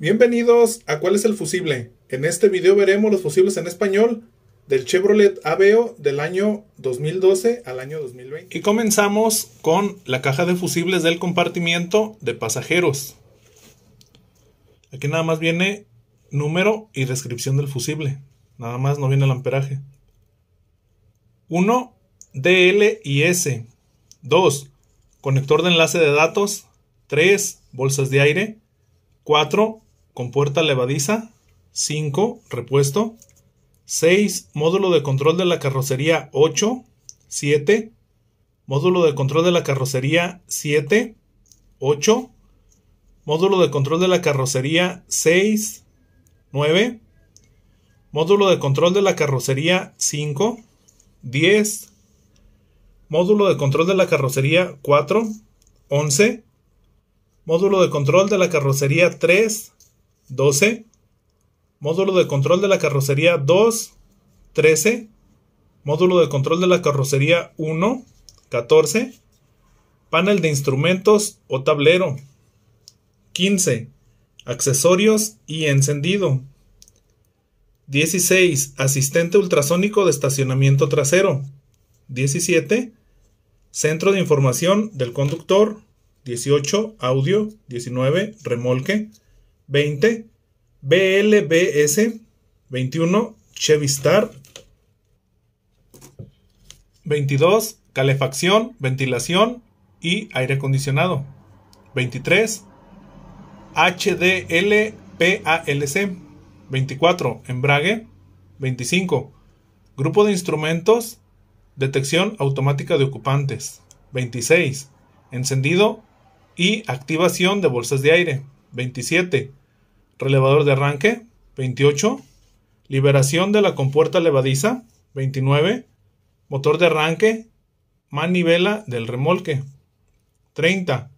Bienvenidos a ¿Cuál es el fusible? En este video veremos los fusibles en español del Chevrolet Aveo del año 2012 al año 2020. Y comenzamos con la caja de fusibles del compartimiento de pasajeros. Aquí nada más viene número y descripción del fusible. Nada más no viene el amperaje. 1. DL y S. 2. Conector de enlace de datos. 3. Bolsas de aire. 4 con puerta levadiza, 5, repuesto, 6, módulo de control de la carrocería 8, 7, módulo de control de la carrocería 7, 8, módulo de control de la carrocería 6, 9, módulo de control de la carrocería 5, 10, módulo de control de la carrocería 4, 11, módulo de control de la carrocería 3, 12. Módulo de control de la carrocería 2, 13. Módulo de control de la carrocería 1, 14. Panel de instrumentos o tablero. 15. Accesorios y encendido. 16. Asistente ultrasónico de estacionamiento trasero. 17. Centro de información del conductor. 18. Audio. 19. Remolque. 20, BLBS 21, Chevy 22, calefacción, ventilación y aire acondicionado 23, HDLPALC 24, embrague 25, grupo de instrumentos, detección automática de ocupantes 26, encendido y activación de bolsas de aire 27, relevador de arranque, 28, liberación de la compuerta levadiza, 29, motor de arranque, manivela del remolque, 30,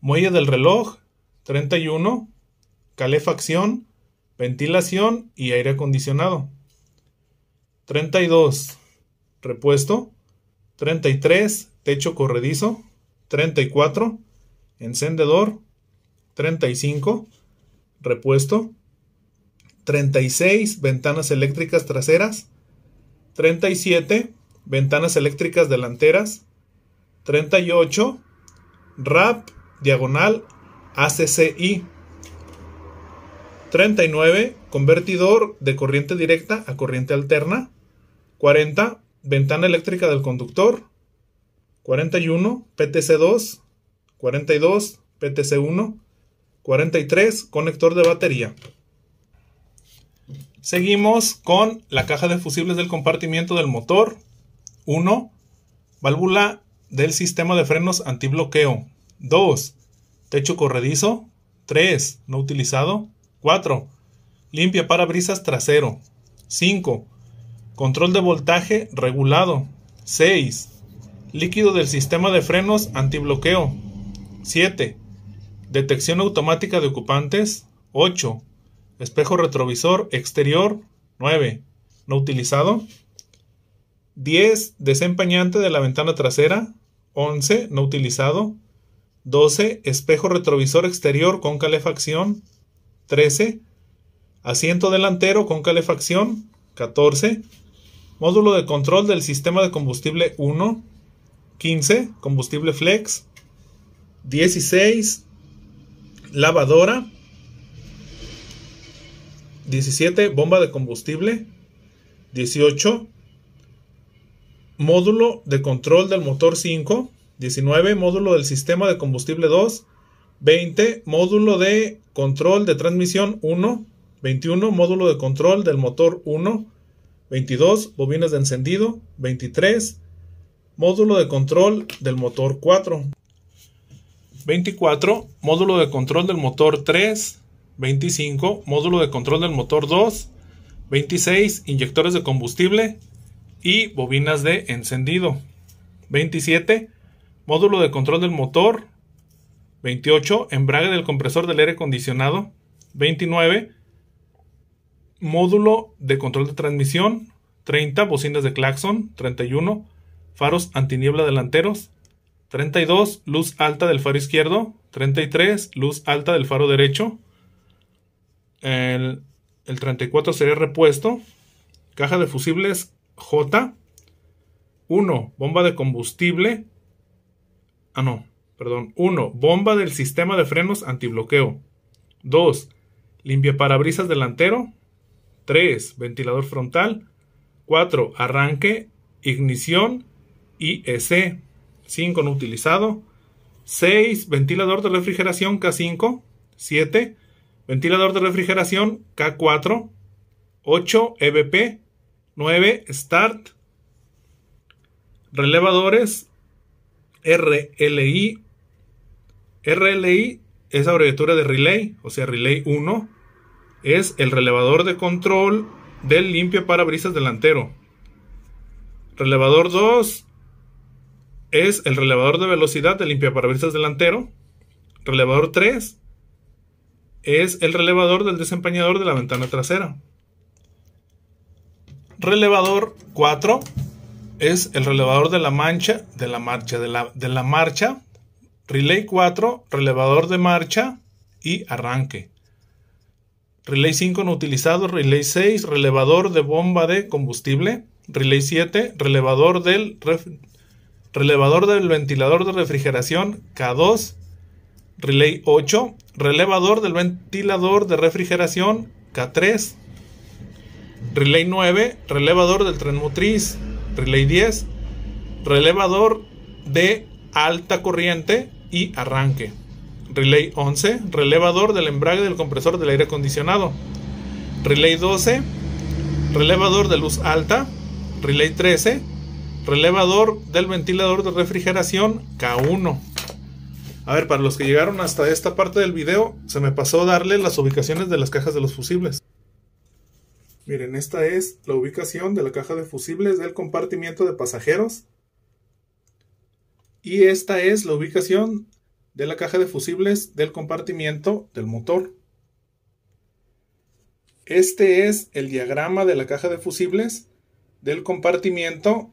muelle del reloj, 31, calefacción, ventilación y aire acondicionado, 32, repuesto, 33, techo corredizo, 34, encendedor, 35, repuesto. 36 ventanas eléctricas traseras, 37 ventanas eléctricas delanteras, 38 RAP diagonal ACCI, 39 convertidor de corriente directa a corriente alterna, 40 ventana eléctrica del conductor, 41 PTC2, 42 PTC1, 43, conector de batería. Seguimos con la caja de fusibles del compartimiento del motor. 1. Válvula del sistema de frenos antibloqueo. 2. Techo corredizo. 3. No utilizado. 4. Limpia parabrisas trasero. 5. Control de voltaje regulado. 6. Líquido del sistema de frenos antibloqueo. 7. Detección automática de ocupantes 8. Espejo retrovisor exterior 9. No utilizado. 10. Desempañante de la ventana trasera 11. No utilizado. 12. Espejo retrovisor exterior con calefacción 13. Asiento delantero con calefacción 14. Módulo de control del sistema de combustible 1 15. Combustible flex 16 lavadora. 17, bomba de combustible. 18, módulo de control del motor 5. 19, módulo del sistema de combustible 2. 20, módulo de control de transmisión 1. 21, módulo de control del motor 1. 22, bobinas de encendido. 23, módulo de control del motor 4. 24, módulo de control del motor 3, 25, módulo de control del motor 2, 26, inyectores de combustible y bobinas de encendido. 27, módulo de control del motor. 28, embrague del compresor del aire acondicionado. 29, módulo de control de transmisión. 30, bocinas de claxon. 31, faros antiniebla delanteros. 32, luz alta del faro izquierdo. 33, luz alta del faro derecho. El, 34 sería repuesto. Caja de fusibles J. 1. Bomba de combustible. Ah, no, perdón. 1. Bomba del sistema de frenos antibloqueo. 2. Limpia parabrisas delantero. 3. Ventilador frontal. 4. Arranque, ignición y EC. 5 no utilizado. 6, ventilador de refrigeración K5. 7, ventilador de refrigeración K4. 8, EBP. 9, Start. Relevadores RLI. RLI es abreviatura de Relay, o sea, Relay 1. Es el relevador de control del limpio parabrisas delantero. Relevador 2, es el relevador de velocidad de limpiaparabrisas delantero. Relevador 3 es el relevador del desempeñador de la ventana trasera. Relevador 4 es el relevador de la mancha de la marcha de la, marcha. Relay 4, relevador de marcha y arranque. Relay 5 no utilizado, relay 6, relevador de bomba de combustible, relay 7, relevador del relevador del ventilador de refrigeración K2, relay 8, relevador del ventilador de refrigeración K3, relay 9, relevador del tren motriz, relay 10, relevador de alta corriente y arranque, relay 11, relevador del embrague del compresor del aire acondicionado, relay 12, relevador de luz alta, relay 13, Relevador del ventilador de refrigeración K1. A ver, para los que llegaron hasta esta parte del video, se me pasó darle las ubicaciones de las cajas de los fusibles. Miren, esta es la ubicación de la caja de fusibles del compartimiento de pasajeros. Y esta es la ubicación de la caja de fusibles del compartimiento del motor. Este es el diagrama de la caja de fusibles del compartimiento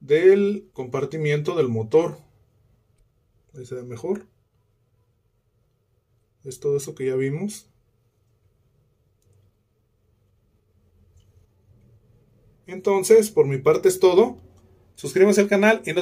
del compartimiento del motor. Ahí se ve mejor. Es todo eso que ya vimos. Entonces, por mi parte es todo. Suscríbanse al canal y nos